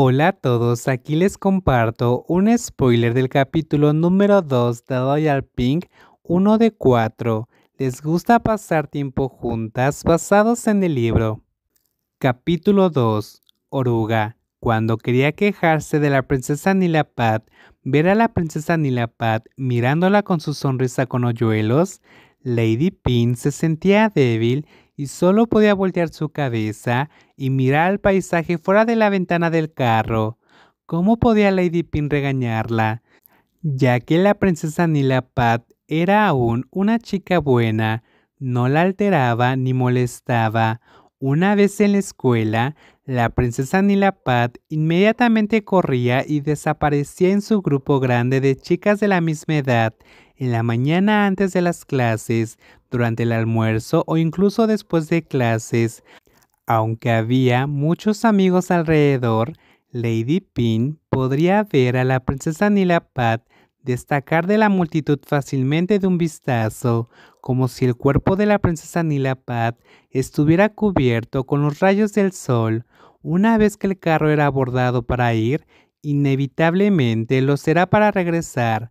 Hola a todos, aquí les comparto un spoiler del capítulo número 2 de Royal Pink, 1 de 4. Les gusta pasar tiempo juntas basados en el libro. Capítulo 2. Oruga. Cuando quería quejarse de la princesa Nilapat, ver a la princesa Nilapat mirándola con su sonrisa con hoyuelos, Lady Pink se sentía débil y solo podía voltear su cabeza y mirar al paisaje fuera de la ventana del carro. ¿Cómo podía Lady Pin regañarla? Ya que la princesa Nila Pat era aún una chica buena, no la alteraba ni molestaba, una vez en la escuela, la princesa Nilapad inmediatamente corría y desaparecía en su grupo grande de chicas de la misma edad, en la mañana antes de las clases, durante el almuerzo o incluso después de clases. Aunque había muchos amigos alrededor, Lady Pin podría ver a la princesa Nilapat destacar de la multitud fácilmente de un vistazo, como si el cuerpo de la princesa Nilapat estuviera cubierto con los rayos del sol. Una vez que el carro era abordado para ir, inevitablemente lo será para regresar,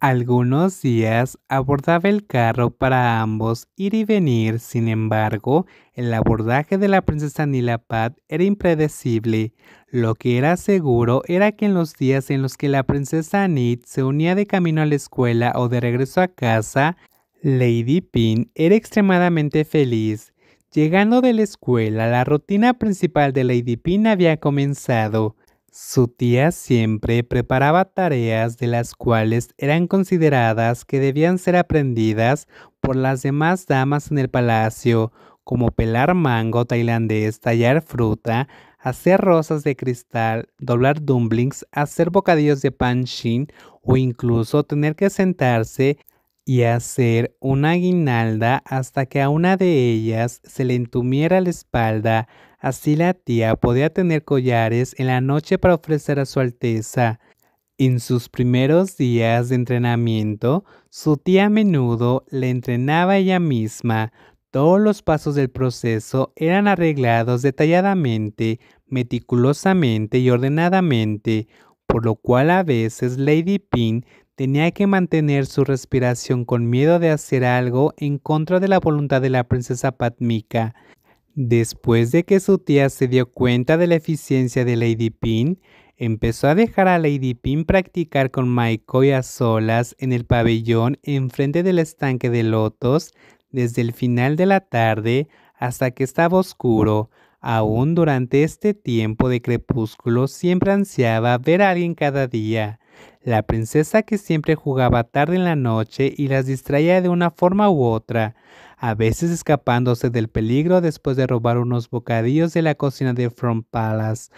algunos días abordaba el carro para ambos ir y venir, sin embargo, el abordaje de la princesa Nilapat era impredecible. Lo que era seguro era que en los días en los que la princesa Anit se unía de camino a la escuela o de regreso a casa, Lady Pin era extremadamente feliz. Llegando de la escuela, la rutina principal de Lady Pin había comenzado. Su tía siempre preparaba tareas de las cuales eran consideradas que debían ser aprendidas por las demás damas en el palacio, como pelar mango tailandés, tallar fruta, hacer rosas de cristal, doblar dumplings, hacer bocadillos de pan shin o incluso tener que sentarse y hacer una guinalda hasta que a una de ellas se le entumiera la espalda Así la tía podía tener collares en la noche para ofrecer a su Alteza. En sus primeros días de entrenamiento, su tía a menudo le entrenaba ella misma. Todos los pasos del proceso eran arreglados detalladamente, meticulosamente y ordenadamente, por lo cual a veces Lady Pin tenía que mantener su respiración con miedo de hacer algo en contra de la voluntad de la princesa Patmika. Después de que su tía se dio cuenta de la eficiencia de Lady Pin, empezó a dejar a Lady Pin practicar con y a solas en el pabellón enfrente del estanque de lotos desde el final de la tarde hasta que estaba oscuro. Aún durante este tiempo de crepúsculo siempre ansiaba ver a alguien cada día. La princesa que siempre jugaba tarde en la noche y las distraía de una forma u otra a veces escapándose del peligro después de robar unos bocadillos de la cocina de Front Palace,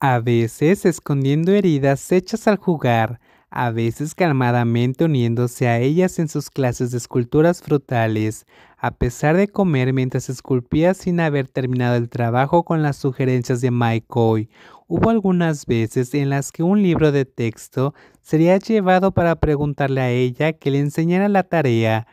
a veces escondiendo heridas hechas al jugar, a veces calmadamente uniéndose a ellas en sus clases de esculturas frutales, a pesar de comer mientras esculpía sin haber terminado el trabajo con las sugerencias de Mike Coy. Hubo algunas veces en las que un libro de texto sería llevado para preguntarle a ella que le enseñara la tarea,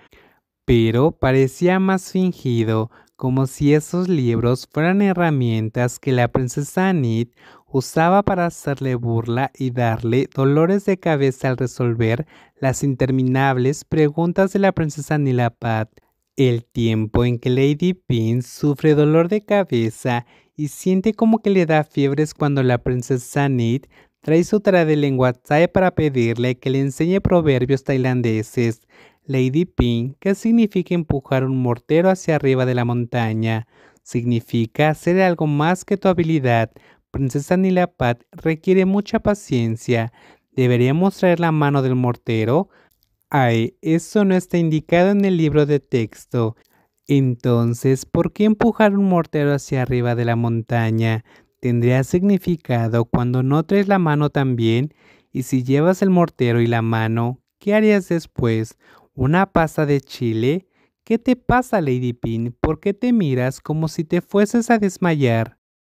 pero parecía más fingido, como si esos libros fueran herramientas que la princesa Anit usaba para hacerle burla y darle dolores de cabeza al resolver las interminables preguntas de la princesa Nilapat. El tiempo en que Lady Pin sufre dolor de cabeza y siente como que le da fiebres cuando la princesa Anit trae su tra de lengua para pedirle que le enseñe proverbios tailandeses. Lady Pink, que significa empujar un mortero hacia arriba de la montaña. Significa hacer algo más que tu habilidad. Princesa Nilapat requiere mucha paciencia. ¿Deberíamos traer la mano del mortero? Ay, eso no está indicado en el libro de texto. Entonces, ¿por qué empujar un mortero hacia arriba de la montaña? Tendría significado cuando no traes la mano también. Y si llevas el mortero y la mano, ¿qué harías después? una pasta de chile. ¿Qué te pasa, Lady Pin? ¿Por qué te miras como si te fueses a desmayar?